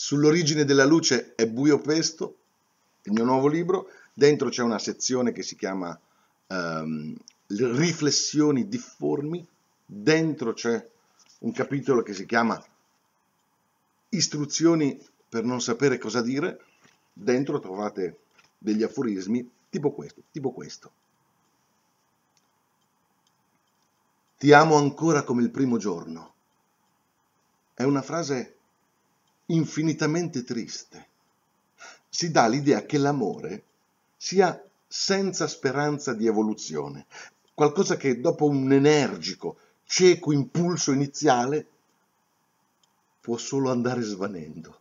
Sull'origine della luce è buio pesto, il mio nuovo libro. Dentro c'è una sezione che si chiama um, Riflessioni difformi. Dentro c'è un capitolo che si chiama Istruzioni per non sapere cosa dire. Dentro trovate degli aforismi tipo questo, tipo questo. Ti amo ancora come il primo giorno. È una frase infinitamente triste. Si dà l'idea che l'amore sia senza speranza di evoluzione, qualcosa che dopo un energico, cieco impulso iniziale può solo andare svanendo.